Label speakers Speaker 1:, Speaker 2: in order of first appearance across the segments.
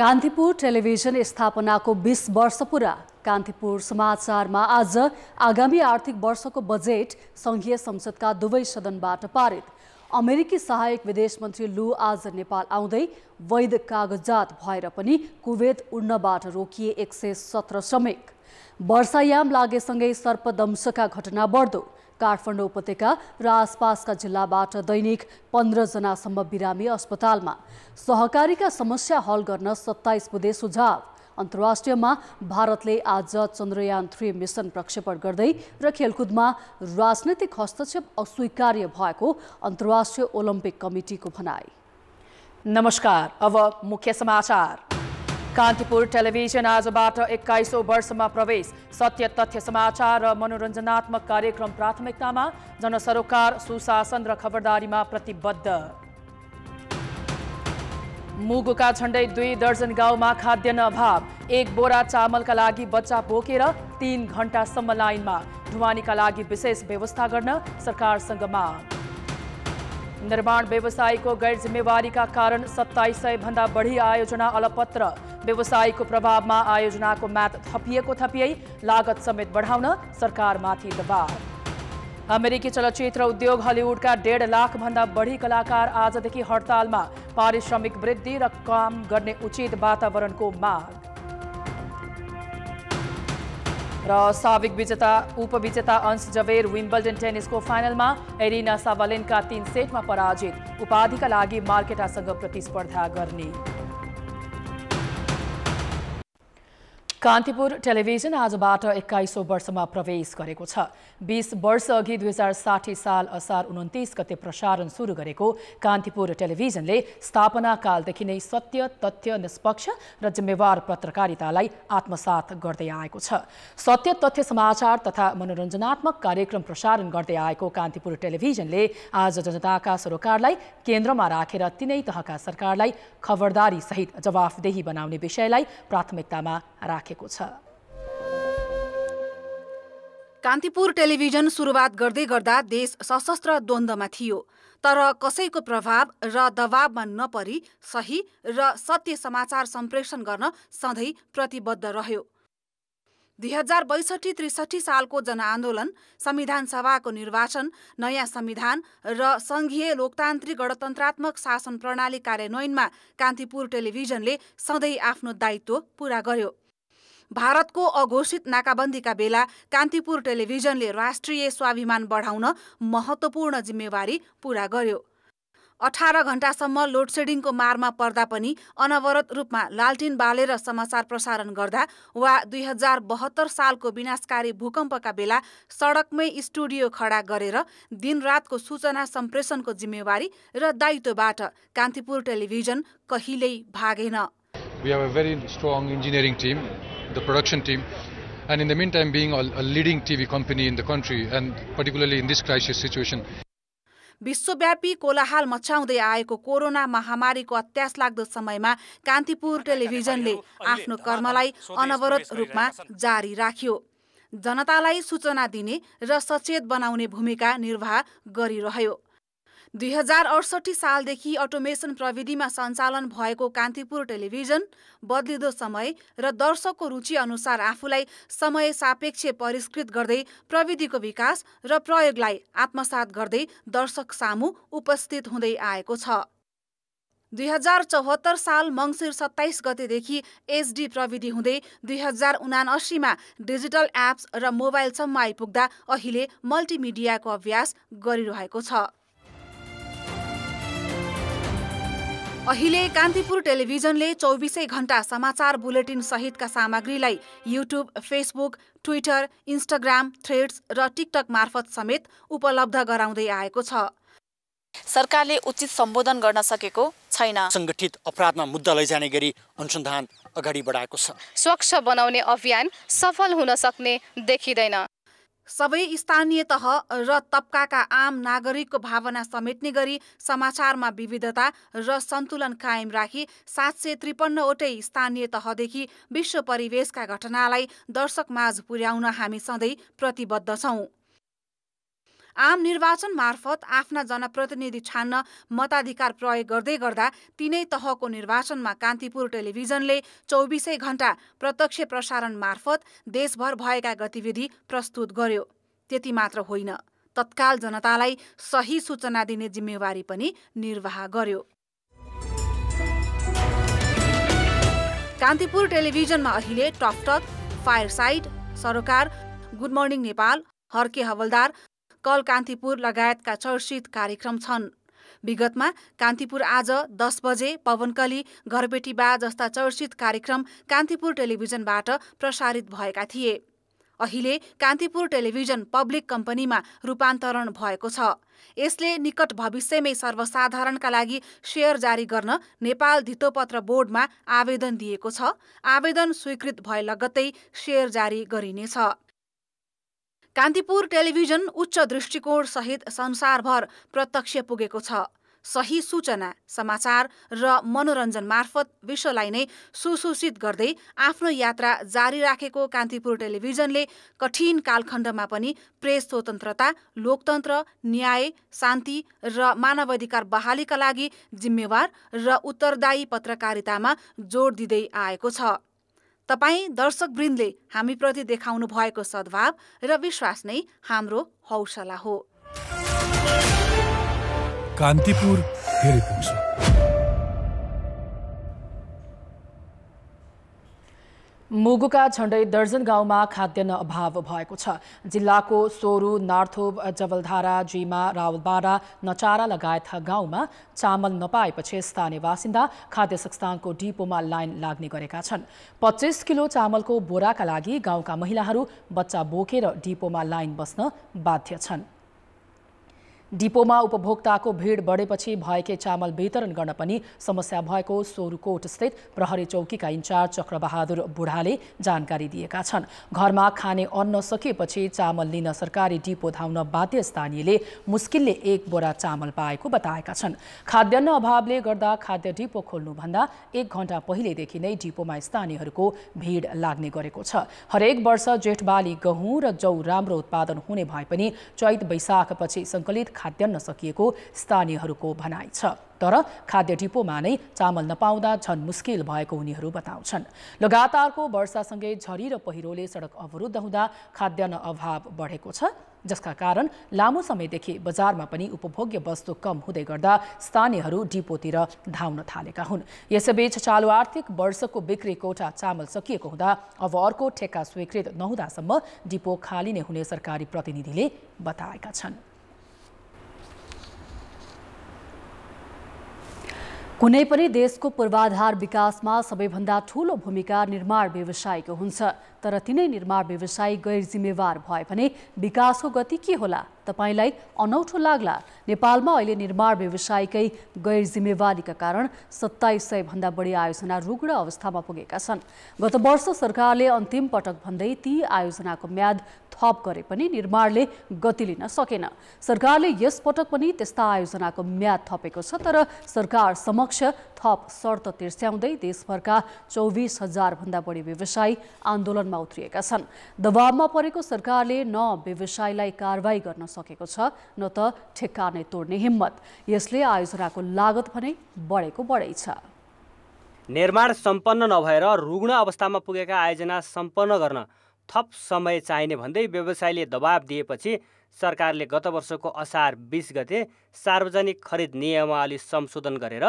Speaker 1: Kantipur television स्थापनाको बिस वर्ष पुरा कान्तिपुर समाचारमा आज आगामी आर्थिक वर्षको बजेट सङ्घीय संसदका दुवै सदनबाट पारित अमेरिकी सहायक विदेश मन्त्री लु आज नेपाल आउँदै वैध कागजात भएर पनि कुवेत उड्नबाट रोकिए एक सय सत्र श्रमिक वर्षायाम लागेसँगै सर्पदंशका घटना बढ्दो काठमाडौँ उपत्यका र आसपासका जिल्लाबाट दैनिक पन्ध्रजनासम्म बिरामी अस्पतालमा सहकारीका समस्या हल गर्न सत्ताइस बुधे सुझाव अन्तर्राष्ट्रियमा भारतले आज चन्द्रयान थ्री मिसन प्रक्षेपण गर्दै र खेलकुदमा राजनैतिक हस्तक्षेप अस्वीकार्य भएको अन्तर्राष्ट्रिय ओलम्पिक कमिटीको भनाई नमस्कार अब मुख्य समाचार कान्तिपुर
Speaker 2: टेलिभिजन आजबाट एक्काइसौँ वर्षमा प्रवेश सत्य तथ्य समाचार र मनोरञ्जनात्मक कार्यक्रम प्राथमिकतामा जनसरोकार सुशासन र खबरदारीमा प्रतिबद्ध मुगुका झण्डै दुई दर्जन गाउँमा खाद्यान्न अभाव एक बोरा चामलका लागि बच्चा बोकेर तीन घण्टासम्म लाइनमा ढुवानीका लागि विशेष व्यवस्था गर्न सरकारसँग माग निर्माण व्यवसायको गैर जिम्मेवारीका कारण सत्ताइस सय भन्दा बढी आयोजना अलपत्र प्रभाव में आयोजना को मैथ थपिए लागत समेत बढ़ा सरकारमाथि दबाव अमेरिकी चलचित्र उद्योग का डेढ लाख लाखभन्दा बढी कलाकार हड़ताल में पारिश्रमिक वृद्धि र काम करने उचित वातावरण को र साविक विजेता उपविजेता अंश जवेर को फाइनल में एरिना का तीन में पराजित का लगी मार्केटासंग प्रतिस्पर्धा करने कान्तिपुर टेलिभिजन आजबाट एक्काइसौँ वर्षमा प्रवेश गरेको छ बिस अघि दुई हजार साठी साल असार उन्तिस गते प्रसारण सुरु गरेको कान्तिपुर टेलिभिजनले स्थापनाकालदेखि नै सत्य तथ्य निष्पक्ष र जिम्मेवार पत्रकारितालाई आत्मसात गर्दै आएको छ सत्य तथ्य समाचार तथा मनोरञ्जनात्मक कार्यक्रम प्रसारण गर्दै आएको कान्तिपुर टेलिभिजनले आज जनताका सरोकारलाई केन्द्रमा राखेर तिनै तहका सरकारलाई खबरदारीसहित जवाफदेही बनाउने विषयलाई प्राथमिकतामा राखे राखेको छ
Speaker 3: कान्तिपुर टेलिभिजन सुरुवात गर्दै गर्दा देश सशस्त्र द्वन्द्वमा थियो तर कसैको प्रभाव र दबावमा नपरी सही र सत्य समाचार सम्प्रेषण गर्न सधैँ प्रतिबद्ध रह्यो दुई हजार बैसठी त्रिसठी सालको जनआन्दोलन संविधान सभाको निर्वाचन नयाँ संविधान र सङ्घीय लोकतान्त्रिक गणतन्त्रात्मक शासन प्रणाली कार्यान्वयनमा कान्तिपुर टेलिभिजनले सधैँ आफ्नो दायित्व पूरा गर्यो भारतको अघोषित नाकाबन्दीका बेला कान्तिपुर टेलिभिजनले राष्ट्रिय स्वाभिमान बढाउन महत्त्वपूर्ण जिम्मेवारी पूरा गर्यो अठार घण्टासम्म लोडसेडिङको मारमा पर्दा पनि अनवरत रूपमा लालटिन बालेर समाचार प्रसारण गर्दा वा दुई हजार बहत्तर सालको विनाशकारी भूकम्पका बेला सडकमै स्टुडियो खडा गरेर दिनरातको सूचना सम्प्रेषणको जिम्मेवारी र दायित्वबाट कान्तिपुर टेलिभिजन कहिल्यै भागेन
Speaker 4: the production team and in the meantime being a leading TV company in the country and particularly in this crisis situation.
Speaker 3: विश्वव्यापी कोलाहाल मचाउँदै आएको कोरोना महामारीको अत्यास लाग्दो समयमा कान्तिपुर टेलिभिजनले आफ्नो कर्मलाई अनवरत रूपमा जारी राख्यो जनतालाई सूचना दिने र सचेत बनाउने भूमिका निर्वाह गरिरह्यो दुई हजार अडसठी सालदेखि अटोमेसन प्रविधिमा सञ्चालन भएको कान्तिपुर टेलिभिजन बदलिँदो समय र दर्शकको रुचि अनुसार आफूलाई समय सापेक्ष परिष्कृत गर्दै प्रविधिको विकास र प्रयोगलाई आत्मसात गर्दै दर्शक सामु उपस्थित हुँदै आएको छ दुई हजार चौहत्तर साल मङ्सिर सत्ताइस गतेदेखि एचडी प्रविधि हुँदै दुई हजार उनासीमा डिजिटल एप्स र मोबाइलसम्म आइपुग्दा अहिले मल्टिमिडियाको अभ्यास गरिरहेको छ अहिले कान्तिपुर टेलिभिजनले चौबिसै घण्टा समाचार बुलेटिन सहितका सामग्रीलाई YouTube Facebook Twitter Instagram Threads र टिकटक मार्फत समेत उपलब्ध गराउँदै आएको छ सरकारले उचित सम्बोधन गर्न सकेको छैन
Speaker 4: सङ्गठित अपराधमा मुद्दा लैजाने गरी अनुसन्धान अगाडि बढाएको
Speaker 3: छ स्वच्छ बनाउने अभियान सफल हुन सक्ने देखिँदैन सबै स्थानीय तह र तबकाका आम नागरिकको भावना समेट्ने गरी समाचारमा विविधता र सन्तुलन कायम राखी सात सय त्रिपन्नवटै स्थानीय तहदेखि विश्व परिवेशका घटनालाई दर्शकमाझ पुर्याउन हामी सधैँ प्रतिबद्ध छौँ आम निर्वाचन मार्फत आफ्ना जनप्रतिनिधि छान्न मताधिकार प्रयोग गर्दै गर्दा तिनै तहको निर्वाचनमा कान्तिपुर टेलिभिजनले चौबिसै घण्टा प्रत्यक्ष प्रसारण मार्फत देशभर भएका गतिविधि प्रस्तुत गर्यो त्यति मात्र होइन तत्काल जनतालाई सही सूचना दिने जिम्मेवारी पनि निर्वाह गर्यो कान्तिपुर टेलिभिजनमा अहिले टकटक फायर साइड सरकार good morning Nepal Harke Hawaldar call Kantipur लगायतका चर्चित कार्यक्रम छन् विगतमा कान्तिपुर आज दस बजे पवनकली घरबेटी बा जस्ता चर्चित कार्यक्रम कान्तिपुर टेलिभिजनबाट प्रसारित भएका थिए अहिले कान्तिपुर टेलिभिजन पब्लिक कम्पनीमा रूपान्तरण भएको छ यसले निकट भविष्यमै सर्वसाधारणका लागि सेयर जारी गर्न नेपाल धितोपत्र बोर्डमा आवेदन दिएको छ आवेदन स्वीकृत भए लगत्तै सेयर जारी गरिनेछ कान्तिपुर टेलिभिजन उच्च दृष्टिकोण सहित संसारभर प्रत्यक्ष पुगेको छ सही सूचना समाचार र मनोरञ्जन मार्फत विश्वलाई नै सुसूचित गर्दै आफ्नो यात्रा जारी राखेको कान्तिपुर टेलिभिजनले कठिन कालखण्डमा पनि प्रेस स्वतन्त्रता लोकतन्त्र न्याय शान्ति र मानवाधिकार बहालीका लागि जिम्मेवार र उत्तरदायी पत्रकारितामा जोड दिँदै आएको छ तपाईँ दर्शकवृन्दले हामीप्रति देखाउनु भएको सद्भाव र विश्वास नै हाम्रो हौसला हो
Speaker 4: कान्तिपुर
Speaker 2: मुगुका झण्डै दर्जन गाउँमा खाद्यान्न अभाव भएको छ जिल्लाको सोरु नार्थोब जबलधारा जिमा रावलबाडा नचारा लगायत गाउँमा चामल नपाएपछि स्थानीय बासिन्दा खाद्य संस्थानको डिपोमा लाइन लाग्ने गरेका छन् पच्चिस किलो चामलको बोराका लागि गाउँका महिलाहरू बच्चा बोकेर डिपोमा लाइन बस्न बाध्य छन् डिपोमा उपभोक्ताको भिड बढेपछि भएकै चामल वितरण गर्न पनि समस्या भएको स्थित प्रहरी चौकीका इन्चार्ज चक्रबहादुर बुढाले जानकारी दिएका छन् घरमा खाने अन्न सकिएपछि चामल लिन सरकारी डिपो धाउन बाध्य स्थानीयले मुस्किलले एक बोरा चामल पाएको बताएका छन् खाद्यान्न अभावले गर्दा खाद्य डिपो खोल्नुभन्दा एक घण्टा पहिलेदेखि नै डिपोमा स्थानीयहरूको भिड लाग्ने गरेको छ हरेक वर्ष जेठबाली गहुँ र जौ राम्रो उत्पादन हुने भए पनि चैत वैशाखपछि सङ्कलित खाद्यान्न सकिएको स्थानीयहरूको भनाइ छ तर खाद्य डिपोमा नै चामल नपाउँदा झन मुस्किल भएको उनीहरू बताउँछन् लगातारको वर्षासँगै झरी र पहिरोले सडक अवरुद्ध हुँदा खाद्यान्न अभाव बढेको छ जसका कारण लामो समयदेखि बजारमा पनि उपभोग्य वस्तु कम हुँदै गर्दा स्थानीयहरू डिपोतिर धाउन थालेका हुन् यसैबीच चालु आर्थिक वर्षको बिक्री कोठा चामल सकिएको हुँदा अब अर्को ठेक्का स्वीकृत नहुँदासम्म डिपो खाली नै हुने सरकारी प्रतिनिधिले बताएका छन्
Speaker 1: कुनै पनि देशको पूर्वाधार विकासमा सबैभन्दा ठूलो भूमिका निर्माण व्यवसायको हुन्छ तर तिनै निर्माण व्यवसाय गैर जिम्मेवार भए भने विकासको गति के होला तपाईँलाई अनौठो लाग्ला नेपालमा अहिले निर्माण व्यवसायकै गैर जिम्मेवारीका कारण सत्ताइस भन्दा बढी आयोजना रुग्ण अवस्थामा पुगेका छन् गत वर्ष सरकारले अन्तिम पटक भन्दै ती आयोजनाको म्याद थप गरे पनि निर्माणले गति लिन सकेन सरकारले यसपटक पनि त्यस्ता आयोजनाको म्याद थपेको छ तर सरकार समक्ष थप शर्त तिर्स्याउँदै देशभरका चौबिस भन्दा बढी व्यवसायी आन्दोलनमा उत्रिएका छन् दबावमा परेको सरकारले न व्यवसायलाई कारवाही गर्न सकेको छ न त ठेक्का नै तोड्ने हिम्मत यसले आयोजनाको लागत भने बढेको बढै छ
Speaker 5: निर्माण सम्पन्न नभएर रुग्ण अवस्थामा पुगेका आयोजना सम्पन्न गर्न थप समय चाहिने भन्दै व्यवसायले दबाब दिएपछि सरकारले गत वर्षको असार बिस गते सार्वजनिक खरिद नियमावली संशोधन गरेर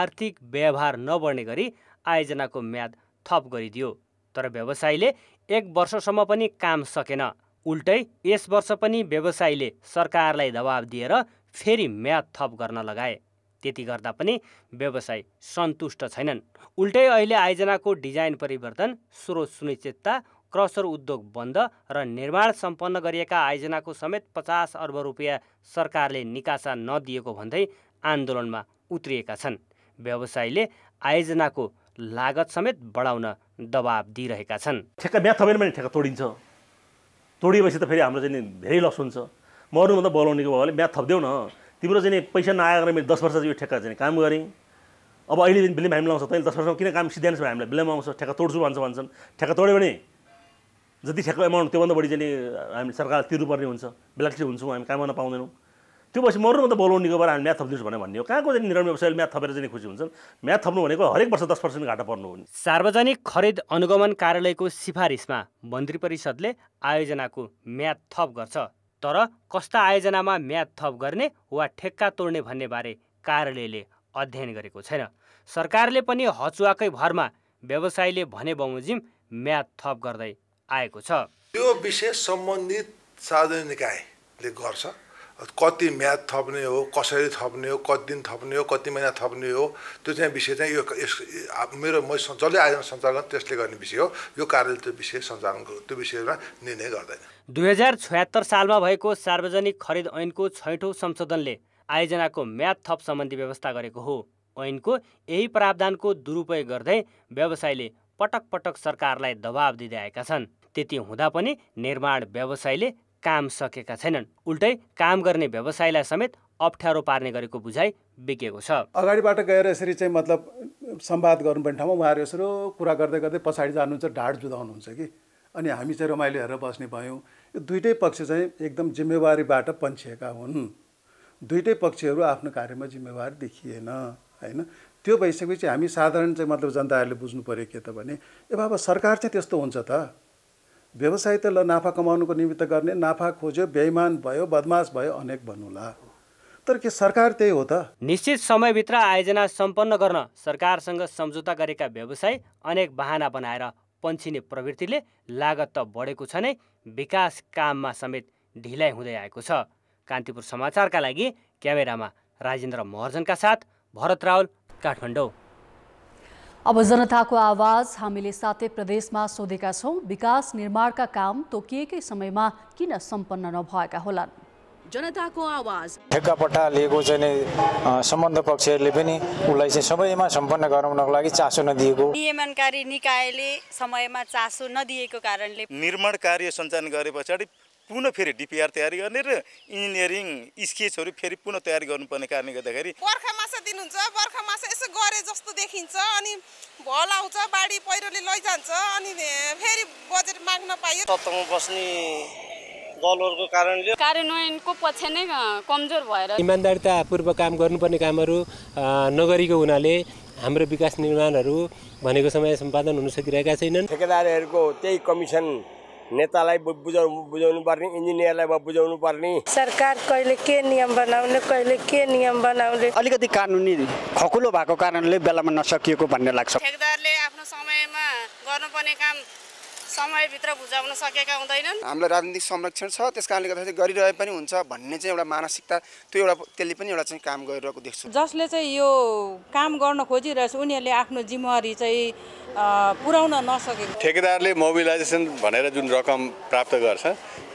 Speaker 5: आर्थिक व्यवहार नबढ्ने गरी आयोजनाको म्याद थप गरिदियो तर व्यवसायीले एक वर्षसम्म पनि काम सकेन उल्टै यस वर्ष पनि व्यवसायीले सरकारलाई दबाब दिएर फेरि म्याद थप गर्न लगाए त्यति गर्दा पनि व्यवसाय सन्तुष्ट छैनन् उल्टै अहिले आयोजनाको डिजाइन परिवर्तन स्रोत सुनिश्चितता क्रसर उद्योग बन्द र निर्माण सम्पन्न गरिएका आयोजनाको समेत पचास अर्ब रुपियाँ सरकारले निकासा नदिएको भन्दै आन्दोलनमा उत्रिएका छन् व्यवसायीले आयोजनाको लागत समेत बढाउन दबाब दिइरहेका छन्
Speaker 4: ठेक्का म्याथ थपेन भने ठेक्का तोडिन्छ तोडिएपछि त फेरि हाम्रो चाहिँ धेरै लस हुन्छ मर्नुभन्दा बोलाउनेको भने म्याथ थपिदेऊ न तिम्रो चाहिँ पैसा नआएर मैले दस वर्ष यो ठेक्का चाहिँ काम गरेँ अब अहिले ब्लेम हामीलाई आउँछ तैँले दस वर्षमा किन काम सिद्धान्छ हामीलाई ब्लेम आउँछ ठेक्का तोड्छु भन्छ भन्छन् ठेक्का तोड्यो भने जति ठ्याक्क एमाउन्ट त्योभन्दा बढी चाहिँ हामी सरकार तिर्नुपर्ने हुन्छ बेलाक्षी हुन्छौँ हामी गर्न पाउँदैनौँ त्यो पछि त बोलाउने गएर हामी म्याथ थपिदिनुहोस् भने भन्ने हो कहाँको चाहिँ निर्माण व्यवसायले म्याथ
Speaker 5: थपेर चाहिँ खुसी हुन्छन् म्याथ थप्नु भनेको हरेक वर्ष दस पर्सेन्ट घाटा पर्नु हुने सार्वजनिक खरिद अनुगमन कार्यालयको सिफारिसमा मन्त्री परिषदले आयोजनाको म्याथ थप गर्छ तर कस्ता आयोजनामा म्याथ थप गर्ने वा ठेक्का तोड्ने भन्ने बारे कार्यालयले अध्ययन गरेको छैन सरकारले पनि हचुवाकै भरमा व्यवसायीले भने बमोजिम म्याथ थप गर्दै आएको छ त्यो विशेष सम्बन्धित सार्वजनिक निकायले गर्छ कति म्याद थप्ने हो कसरी थप्ने हो कति दिन थप्ने हो कति महिना थप्ने हो त्यो चाहिँ विषय चाहिँ यो मेरो म जसले आयोजना सञ्चालन त्यसले गर्ने विषय हो यो कार्यले त्यो विषय सञ्चालनको त्यो विषयमा निर्णय गर्दैन दुई हजार छयत्तर सालमा भएको सार्वजनिक खरिद ऐनको छैठौँ संशोधनले आयोजनाको म्याद थप सम्बन्धी व्यवस्था गरेको हो ऐनको यही प्रावधानको दुरुपयोग गर्दै व्यवसायले पटक पटक सरकारलाई दबाब दिँदै आएका छन् त्यति हुँदा पनि निर्माण व्यवसायले काम सकेका छैनन् उल्टै काम गर्ने व्यवसायलाई समेत अप्ठ्यारो पार्ने गरेको बुझाइ बिकेको छ
Speaker 6: अगाडिबाट गएर यसरी चाहिँ मतलब सम्वाद गर्नुपर्ने ठाउँमा उहाँहरू यसो कुरा गर्दै गर्दै पछाडि जानुहुन्छ ढाड जुदाउनुहुन्छ कि अनि हामी चाहिँ रमाइलो हेरेर बस्ने भयौँ यो दुइटै पक्ष चाहिँ एकदम जिम्मेवारीबाट पन्छिएका हुन् दुइटै पक्षहरू आफ्नो कार्यमा जिम्मेवार देखिएन होइन त्यो भइसकेपछि हामी साधारण चाहिँ मतलब जनताहरूले बुझ्नु पऱ्यो के त भने ए बाबा सरकार चाहिँ त्यस्तो हुन्छ त व्यवसाय त ल नाफा कमाउनुको निमित्त गर्ने नाफा खोज्यो बेइमान भयो बदमास भयो अनेक भन्नुला तर के सरकार त्यही हो त
Speaker 5: निश्चित समयभित्र आयोजना सम्पन्न गर्न सरकारसँग सम्झौता गरेका व्यवसाय अनेक बहाना बनाएर पन्छिने प्रवृत्तिले लागत त बढेको छ नै विकास काममा समेत ढिलाइ हुँदै आएको छ कान्तिपुर समाचारका लागि क्यामेरामा राजेन्द्र महर्जनका साथ भरत रावल काठमाडौँ
Speaker 1: अब जनताको आवाज हामीले साथै प्रदेशमा सोधेका छौँ विकास निर्माणका काम तोकिएकै समयमा किन सम्पन्न नभएका
Speaker 3: होलान् जनताको आवाज
Speaker 7: ठेक्कापट्टा लिएको चाहिँ सम्बन्ध पक्षहरूले पनि उसलाई चाहिँ समयमा सम्पन्न गराउनको लागि चासो नदिएको
Speaker 3: नियमनकारी निकायले समयमा चासो नदिएको कारणले
Speaker 6: निर्माण कार्य सञ्चालन गरे पछाडि पुनः फेरि डिपिआर तयारी गर्ने र इन्जिनियरिङ स्केचहरू फेरि पुनः तयारी गर्नुपर्ने कारणले गर्दाखेरि
Speaker 3: बर्खा मासा दिनुहुन्छ बर्खा मासा यसो गरे जस्तो देखिन्छ अनि भल आउँछ बाढी पहिरोले लैजान्छ अनि फेरि बजेट माग्न पाइयो
Speaker 4: तत्त्वमा बस्ने दलहरूको कारणले
Speaker 1: कार्यान्वयनको पक्ष नै कमजोर भएर
Speaker 4: इमान्दारितापूर्वक काम गर्नुपर्ने कामहरू नगरीको हुनाले हाम्रो विकास निर्माणहरू भनेको समय सम्पादन हुन सकिरहेका छैनन्
Speaker 6: ठेकेदारहरूको त्यही कमिसन नेतालाई बुझाउनु बुझाउनु पर्ने इन्जिनियरलाई बुझाउनु
Speaker 3: पर्ने सरकार कहिले के नियम बनाउने कहिले के नियम बनाउने अलिकति कानुनी
Speaker 5: खकुलो भएको कारणले बेलामा नसकिएको भन्ने लाग्छ
Speaker 3: ठेकदारले आफ्नो समयमा गर्नुपर्ने काम समयभित्र बुझाउन सकेका हुँदैनन्
Speaker 6: हामीलाई राजनीतिक संरक्षण छ त्यस कारणले गर्दाखेरि गरिरहे पनि हुन्छ भन्ने चाहिँ एउटा मानसिकता त्यो एउटा त्यसले पनि एउटा चाहिँ काम गरिरहेको देख्छु
Speaker 3: जसले चाहिँ यो काम गर्न खोजिरहेछ उनीहरूले आफ्नो जिम्मेवारी चाहिँ पुर्याउन नसकेको
Speaker 6: ठेकेदारले मोबिलाइजेसन भनेर जुन रकम प्राप्त गर्छ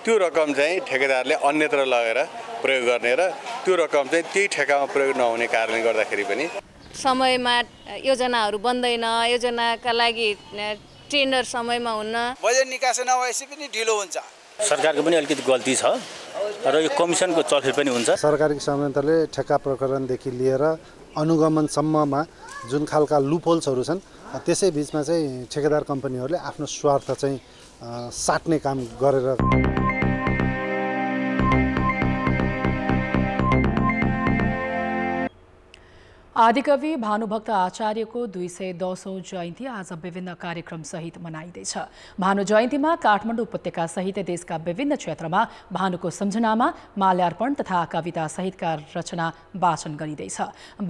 Speaker 6: त्यो रकम चाहिँ ठेकेदारले अन्यत्र लगेर प्रयोग गर्ने र त्यो रकम चाहिँ त्यही ठेकामा प्रयोग नहुने कारणले गर्दाखेरि पनि
Speaker 1: समयमा योजनाहरू बन्दैन योजनाका लागि टेन्डर समयमा हुन्न
Speaker 5: बजेट
Speaker 6: निकास नभएपछि पनि ढिलो हुन्छ सरकारको
Speaker 5: पनि अलिकति गल्ती छ
Speaker 4: र यो कमिसनको चलखेल पनि हुन्छ सरकारी संयन्त्रले ठेक्का प्रकरणदेखि लिएर अनुगमनसम्ममा जुन खालका लुपोल्सहरू छन् त्यसै बिचमा चाहिँ ठेकेदार कम्पनीहरूले आफ्नो स्वार्थ चाहिँ साट्ने काम गरेर
Speaker 2: आदिकवि भानुभक्त आचार्यको दुई सय दसौँ जयन्ती आज विभिन्न कार्यक्रमसहित मनाइँदैछ भानु जयन्तीमा काठमाडौँ उपत्यका सहित देशका विभिन्न क्षेत्रमा भानुको सम्झनामा माल्यार्पण तथा कविता सहितका रचना वाचन गरिँदैछ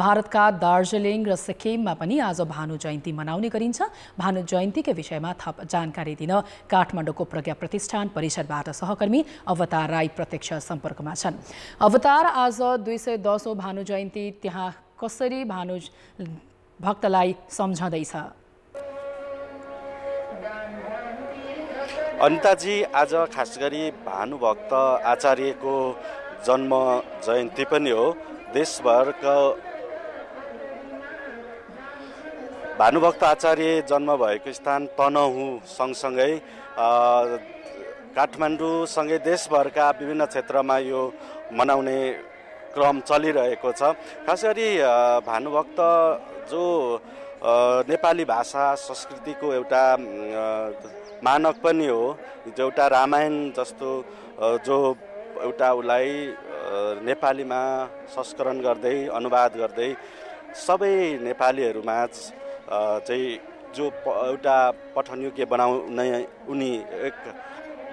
Speaker 2: भारतका दार्जिलिङ र सिक्किममा पनि आज भानु जयन्ती मनाउने गरिन्छ भानु जयन्तीकै विषयमा थप जानकारी दिन काठमाडौँको प्रज्ञा प्रतिष्ठान परिषदबाट सहकर्मी अवतार राई प्रत्यक्ष सम्पर्कमा छन् अवतार आज दुई सय दसौँ भानु जयन्ती त्यहाँ कसरी भानुज भक्तलाई सम्झँदैछ
Speaker 6: अनिताजी आज खास गरी भानुभक्त आचार्यको जन्म जयन्ती पनि हो देशभरको भानुभक्त आचार्य जन्म भएको स्थान तनहु सँगसँगै काठमाडौँसँगै देशभरका विभिन्न क्षेत्रमा यो मनाउने क्रम चलिरहेको छ खास गरी भानुभक्त जो नेपाली भाषा संस्कृतिको एउटा मानक पनि हो जो एउटा रामायण जस्तो जो एउटा उसलाई नेपालीमा संस्करण गर्दै अनुवाद गर्दै सबै नेपालीहरूमा चाहिँ जो एउटा पठनयोग्य बनाउने उनी एक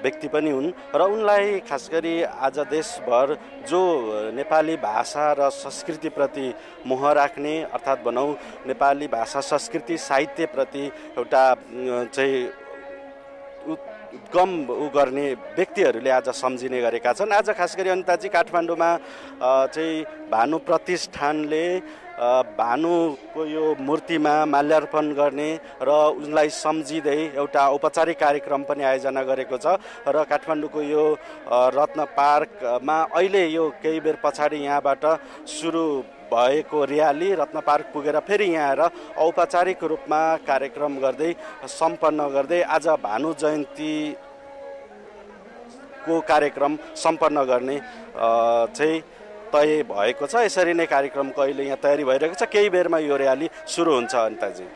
Speaker 6: व्यक्ति पनि हुन् र उनलाई खास गरी आज देशभर जो नेपाली भाषा र संस्कृतिप्रति मोह राख्ने अर्थात् भनौँ नेपाली भाषा संस्कृति साहित्यप्रति एउटा चाहिँ कम ऊ गर्ने व्यक्तिहरूले आज सम्झिने गरेका छन् आज खास गरी अनिताजी काठमाडौँमा चाहिँ भानु प्रतिष्ठानले भानुको यो मूर्तिमा माल्यार्पण गर्ने र उनलाई सम्झिँदै एउटा औपचारिक कार्यक्रम पनि आयोजना गरेको छ र काठमाडौँको यो रत्न पार्कमा अहिले यो केही बेर पछाडि यहाँबाट सुरु भएको रियाली रत्न पार्क पुगेर फेरि यहाँ आएर औपचारिक रूपमा कार्यक्रम गर्दै सम्पन्न गर्दै आज भानु जयन्तीको कार्यक्रम सम्पन्न गर्ने चाहिँ तय भएको छ यसरी नै कार्यक्रम कहिले यहाँ तयारी भइरहेको छ केही बेरमा यो र्याली सुरु हुन्छ अनिताजी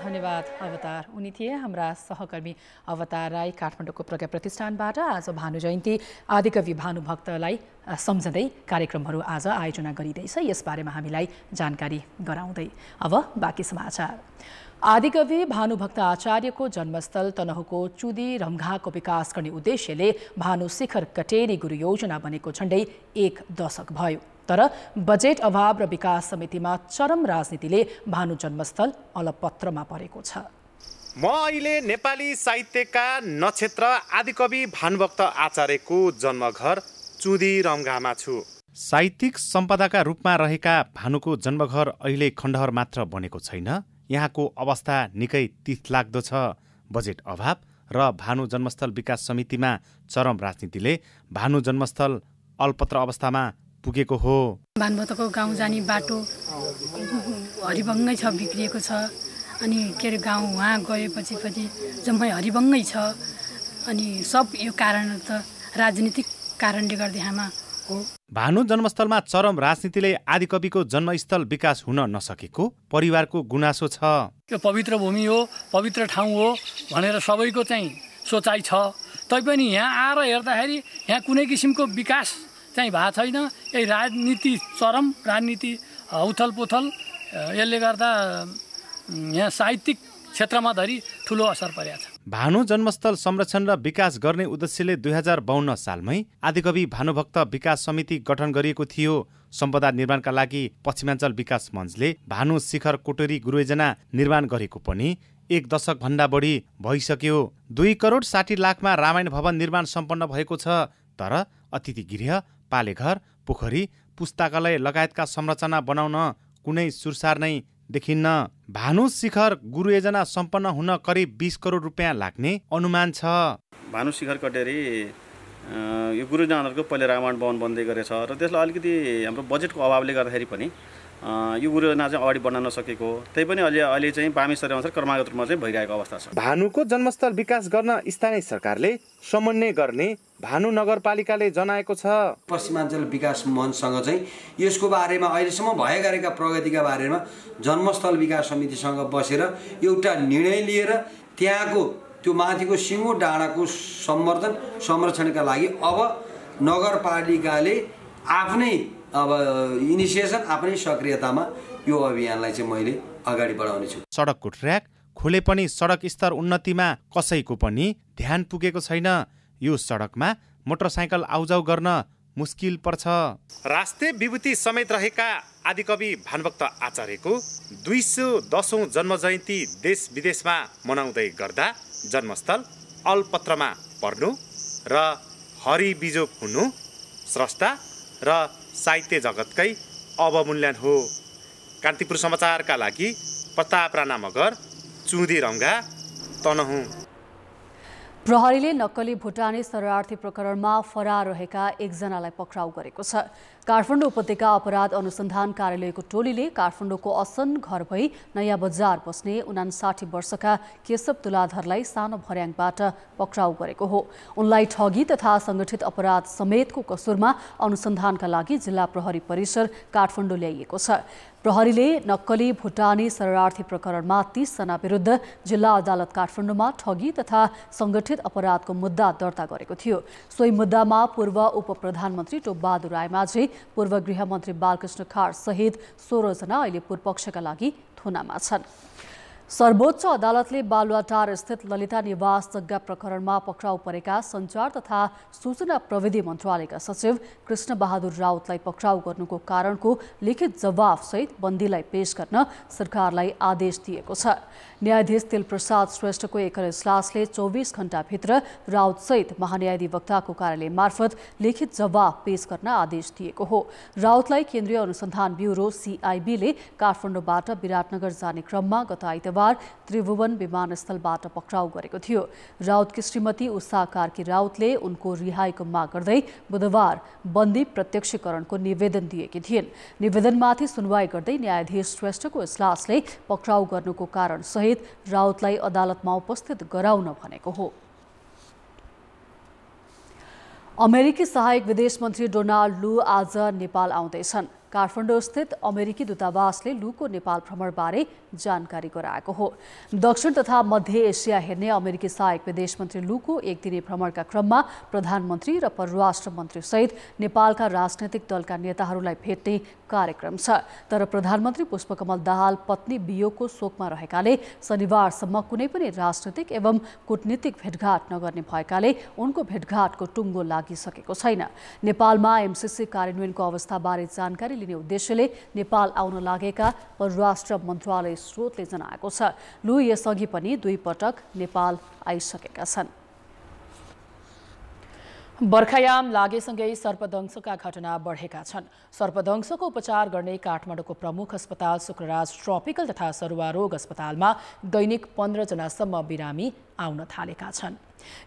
Speaker 2: धन्यवाद अवतार उनी थिए हाम्रा सहकर्मी अवतार राई काठमाडौँको प्रज्ञा प्रतिष्ठानबाट आज भानु जयन्ती आदिकवि भानुभक्तलाई सम्झँदै कार्यक्रमहरू आज आयोजना गरिँदैछ यसबारेमा हामीलाई जानकारी गराउँदै अब बाँकी समाचार आदिकवि भानुभक्त आचार्यको जन्मस्थल तनहुको चुदी रम्घाको विकास गर्ने उद्देश्यले भानु शिखर कटेरी गुरु योजना बनेको झण्डै एक दशक भयो तर बजेट अभाव र विकास समितिमा चरम राजनीतिले भानु जन्मस्थल अलपत्रमा परेको छ
Speaker 7: म अहिले नेपाली साहित्यका नक्षत्र आदिकवि भानुभक्त आचार्यको जन्मघर चुदी रम्घामा छु साहित्यिक सम्पदाका रूपमा रहेका भानुको जन्मघर अहिले खण्डहर मात्र बनेको छैन यहाँको अवस्था निकै तिथलाग्दो छ बजेट अभाव र भानु जन्मस्थल विकास समितिमा चरम राजनीतिले भानु जन्मस्थल अल्पत्र अवस्थामा पुगेको हो
Speaker 1: भानुभतको गाउँ जाने बाटो हरिभङ्गै छ बिग्रिएको छ अनि के अरे गाउँ उहाँ गएपछि पछि जम्मै हरिभङ्गै छ अनि सब यो कारण त राजनीतिक कारणले गर्दा
Speaker 5: यहाँमा
Speaker 7: भानु जन्मस्थलमा चरम राजनीतिले आदिकविको जन्मस्थल विकास हुन नसकेको परिवारको गुनासो छ
Speaker 5: यो पवित्र भूमि हो पवित्र ठाउँ हो भनेर सबैको चाहिँ सोचाइ छ तैपनि यहाँ आएर हेर्दाखेरि यहाँ कुनै किसिमको विकास चाहिँ भएको छैन यही राजनीति चरम राजनीति उथल यसले गर्दा यहाँ साहित्यिक क्षेत्रमा धरि ठुलो असर परेको छ
Speaker 7: भानु जन्मस्थल संरक्षण र विकास गर्ने उद्देश्यले दुई हजार बाहन्न सालमै आदिकवि भानुभक्त विकास समिति गठन गरिएको थियो सम्पदा निर्माणका लागि पश्चिमाञ्चल विकास मञ्चले भानु शिखर कोटरी गुरुयोजना निर्माण गरेको पनि एक दशकभन्दा बढी भइसक्यो दुई करोड साठी लाखमा रामायण भवन निर्माण सम्पन्न भएको छ तर अतिथि गृह पालेघर पोखरी पुस्तकालय लगायतका संरचना बनाउन कुनै सुरसार नै देखिन्न भानु शिखर गुरु योजना सम्पन्न हुन करिब बिस करोड रुपियाँ लाग्ने अनुमान छ
Speaker 6: भानु शिखर कटेरी यो गुरुजनाहरूको पहिले रामायण भवन बन्दै गरेछ र त्यसलाई अलिकति हाम्रो बजेटको अभावले गर्दाखेरि पनि यो योजना चाहिँ अगाडि बढ्न नसकेको त्यही पनि अहिले अहिले चाहिँ पामेश्वर अनुसार क्रमागत रूपमा चाहिँ भइरहेको अवस्था छ
Speaker 7: भानुको जन्मस्थल विकास गर्न स्थानीय सरकारले समन्वय गर्ने भानु नगरपालिकाले जनाएको छ
Speaker 5: पश्चिमाञ्चल विकास मञ्चसँग चाहिँ यसको बारेमा अहिलेसम्म भए गरेका प्रगतिका बारेमा जन्मस्थल विकास समितिसँग बसेर एउटा निर्णय लिएर त्यहाँको त्यो माथिको सिङ्गो डाँडाको सम्वर्धन संरक्षणका लागि अब नगरपालिकाले आफ्नै अब इनिसिएसन आफ्नै सक्रियतामा यो अभियानलाई चाहिँ मैले अगाडि बढाउने छु
Speaker 7: सडकको ट्र्याक खुले पनि सडक स्तर उन्नतिमा कसैको पनि ध्यान पुगेको छैन यो सडकमा मोटरसाइकल आउजाउ गर्न मुस्किल पर्छ राष्ट्रिय विभूति समेत रहेका आदिकवि भानुभक्त आचार्यको दुई सौ दसौँ जन्म जयन्ती देश विदेशमा मनाउँदै गर्दा जन्मस्थल अलपत्रमा पर्नु र हरिबिजोप हुनु स्रष्टा र साहित्य जगतकै अवमूल्यन हो कान्तिपुर समाचारका लागि प्रताप राणा मगर चुँदी रङ्गा तनहुँ
Speaker 1: प्रहरीले नक्कली भुटानी शरणार्थी प्रकरणमा फरार रहेका एकजनालाई पक्राउ गरेको छ काठमाडौँ उपत्यका अपराध अनुसन्धान कार्यालयको टोलीले काठमाडौँको असन घर भई नयाँ बजार बस्ने उनासाठी वर्षका केशव तुलाधरलाई सानो भर्याङबाट पक्राउ गरेको हो उनलाई ठगी तथा संगठित अपराध समेतको कसुरमा अनुसन्धानका लागि जिल्ला प्रहरी परिसर काठमाडौँ ल्याइएको छ प्रहरीले नक्कली भुटानी शरणार्थी प्रकरणमा तीसजना विरुद्ध जिल्ला अदालत काठमाडौँमा ठगी तथा संगठित अपराधको मुद्दा दर्ता गरेको थियो सोही मुद्दामा पूर्व उप प्रधानमन्त्री टोपबहादुर रायमाझी पूर्व गृहमन्त्री बालकृष्ण खार सहित सोह्रजना अहिले पूर्वपक्षका लागि थुनामा छन् सर्वोच्च अदालतले बालुवाटार स्थित ललिता निवास जग्गा प्रकरणमा पक्राउ परेका सञ्चार तथा सूचना प्रविधि मन्त्रालयका सचिव कृष्ण बहादुर राउतलाई पक्राउ गर्नुको कारणको लिखित जवाफसहित बन्दीलाई पेश गर्न सरकारलाई आदेश दिएको छ न्यायाधीश तिलप्रसाद श्रेष्ठको एकल इजलासले चौबिस घण्टाभित्र राउतसहित महान्यायाधिवक्ताको कार्यालय मार्फत लिखित जवाब पेश गर्न आदेश दिएको हो राउतलाई केन्द्रीय अनुसन्धान ब्युरो सिआइबीले काठमाडौँबाट विराटनगर जाने क्रममा गत आइतबार त्रिभुवन विमानस्थलबाट पक्राउ गरेको थियो राउतकी श्रीमती उषा कार्की राउतले उनको रिहाईको माग गर्दै बुधबार बन्दी प्रत्यक्षीकरणको निवेदन दिएकी थिइन् निवेदनमाथि सुनवाई गर्दै न्यायाधीश श्रेष्ठको इजलासले पक्राउ गर्नुको कारण सहित समेत राउतलाई अदालतमा उपस्थित गराउन भनेको हो अमेरिकी सहायक विदेश मन्त्री डोनाल्ड लु आज नेपाल आउँदैछन् काठमाडौँस्थित अमेरिकी दूतावासले लुको नेपाल भ्रमणबारे जानकारी गराएको हो दक्षिण तथा मध्य एसिया हेर्ने अमेरिकी सहायक विदेश मन्त्री लुको एक दिने भ्रमणका क्रममा प्रधानमन्त्री र परराष्ट्र मन्त्री सहित नेपालका राजनैतिक दलका नेताहरूलाई भेट्ने कार्यक्रम छ तर प्रधानमन्त्री पुष्पकमल दाहाल पत्नी बियोको शोकमा रहेकाले शनिबारसम्म कुनै पनि राजनैतिक एवं कूटनीतिक भेटघाट नगर्ने भएकाले उनको भेटघाटको टुङ्गो लागिसकेको छैन नेपालमा एमसिसी कार्यान्वयनको अवस्थाबारे जानकारी लिने उद्देश्यले नेपाल आउन लागेका परराष्ट्र मन्त्रालय स्रोतले जनाएको छ लु यसअघि पनि दुई पटक नेपाल आइसकेका छन् बर्खायाम
Speaker 2: लागेसँगै सर्पदंशका घटना बढेका छन् सर्पदंशको उपचार गर्ने काठमाडौँको प्रमुख अस्पताल शुक्रराज ट्रपिकल तथा सरुवा रोग अस्पतालमा दैनिक पन्ध्रजनासम्म बिरामी आउन थालेका छन्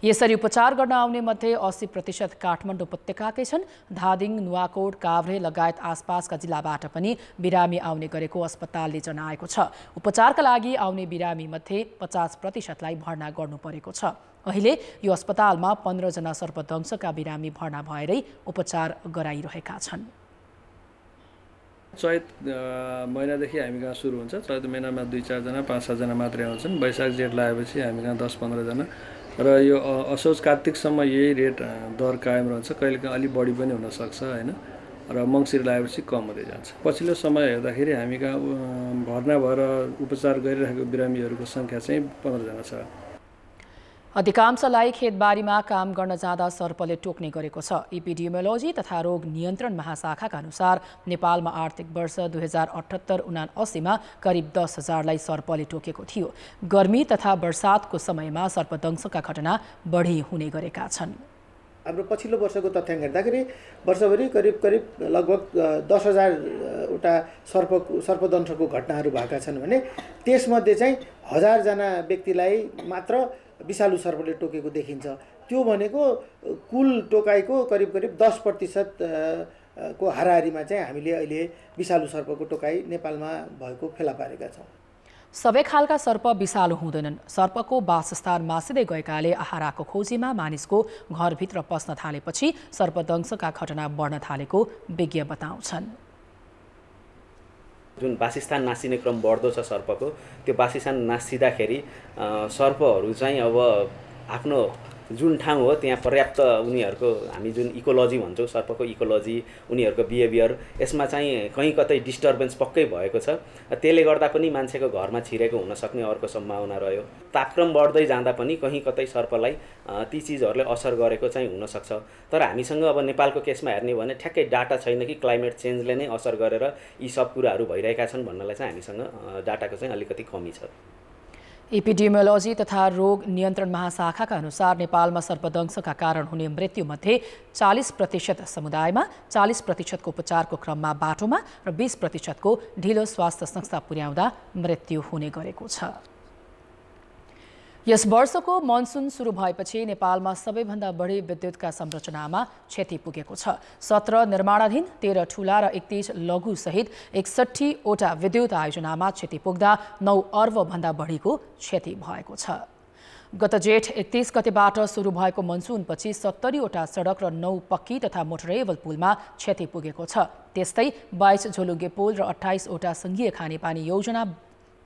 Speaker 2: यसरी उपचार गर्न आउने मध्ये अस्सी प्रतिशत काठमाडौँ उपत्यकाकै छन् धादिङ नुवाकोट काभ्रे लगायत आसपासका जिल्लाबाट पनि बिरामी आउने गरेको अस्पतालले जनाएको छ उपचारका लागि आउने बिरामी मध्ये पचास प्रतिशतलाई भर्ना गर्नु परेको छ अहिले यो अस्पतालमा पन्ध्रजना सर्पदंशका बिरामी भर्ना भएरै उपचार गराइरहेका छन्
Speaker 5: चैत महिनादेखि हामी कहाँ सुरु हुन्छ चैत महिनामा दुई चारजना पाँच सातजना मात्रै आउँछन् वैशाख जेठ लगाएपछि हामी कहाँ दस पन्ध्रजना र यो असोज कार्तिकसम्म यही रेट दर कायम रहन्छ कहिलेकाहीँ अलिक बढी पनि हुनसक्छ होइन र मङ्सिर लगाएपछि कम हुँदै जान्छ पछिल्लो समय हेर्दाखेरि हामी कहाँ भर्ना भएर उपचार गरिरहेको बिरामीहरूको सङ्ख्या चाहिँ पन्ध्रजना छ
Speaker 2: अधिकांशलाई खेतबारीमा काम गर्न जाँदा सर्पले टोक्ने गरेको छ इपिडियोमोलोजी तथा रोग नियन्त्रण महाशाखाका अनुसार नेपालमा आर्थिक वर्ष दुई हजार अठहत्तर उना असीमा करिब दस हजारलाई सर्पले टोकेको थियो गर्मी तथा वर्षातको समयमा सर्पदंशका घटना बढी हुने गरेका छन्
Speaker 6: हाम्रो पछिल्लो वर्षको तथ्याङ्क हेर्दाखेरि वर्षभरि करिब करिब लगभग दस हजारवटा सर्प सर्पदंशको घटनाहरू भएका छन् भने त्यसमध्ये चाहिँ हजारजना व्यक्तिलाई मात्र विषालु सर्पले टोकेको देखिन्छ त्यो भनेको कुल टोकाइको करिब करिब दस प्रतिशत को हाराहारीमा चाहिँ हामीले अहिले विषालु सर्पको टोकाइ नेपालमा भएको
Speaker 7: फेला पारेका छौँ
Speaker 2: सबै खालका सर्प विषालु हुँदैनन् सर्पको वासस्थान मासिँदै गएकाले आहाराको खोजीमा मानिसको घरभित्र पस्न थालेपछि सर्पदंशका घटना बढ्न थालेको विज्ञ बताउँछन्
Speaker 5: जुन बासिस्थान नासिने क्रम बढ्दो छ सर्पको त्यो बासिस्थान नासिँदाखेरि सर्पहरू चाहिँ अब आफ्नो जुन ठाउँ हो त्यहाँ पर्याप्त उनीहरूको हामी जुन इकोलोजी भन्छौँ सर्पको इकोलोजी उनीहरूको बिहेभियर यसमा चाहिँ कहीँ कतै डिस्टर्बेन्स पक्कै भएको छ त्यसले गर्दा पनि मान्छेको घरमा छिरेको हुनसक्ने अर्को सम्भावना रह्यो तापक्रम बढ्दै जाँदा पनि कहीँ कतै सर्पलाई ती चिजहरूले असर गरेको चाहिँ हुनसक्छ तर हामीसँग अब नेपालको केसमा हेर्ने भने ठ्याक्कै डाटा छैन कि क्लाइमेट चेन्जले नै असर गरेर यी सब कुराहरू भइरहेका छन् भन्नलाई चाहिँ हामीसँग डाटाको चाहिँ अलिकति कमी छ
Speaker 2: एपिडेमियोलोजी तथा रोग नियन्त्रण महाशाखाका अनुसार नेपालमा सर्पदंशका कारण हुने मृत्युमध्ये चालिस प्रतिशत समुदायमा चालिस प्रतिशतको उपचारको क्रममा बाटोमा र बिस प्रतिशतको ढिलो स्वास्थ्य संस्था पुर्याउँदा मृत्यु हुने गरेको छ यस वर्षको मनसुन सुरु भएपछि नेपालमा सबैभन्दा बढी विद्युतका संरचनामा क्षति पुगेको छ सत्र निर्माणाधीन तेह्र ठूला र एकतिस लघुसहित ओटा विद्युत आयोजनामा क्षति पुग्दा नौ अर्बभन्दा बढीको क्षति भएको छ गत जेठ एकतिस गतेबाट सुरु भएको मनसुनपछि सत्तरीवटा सडक र नौ पक्की तथा मोटरेबल पुलमा क्षति पुगेको छ त्यस्तै बाइस झोलुङ्गे पुल र अठाइसवटा सङ्घीय खानेपानी योजना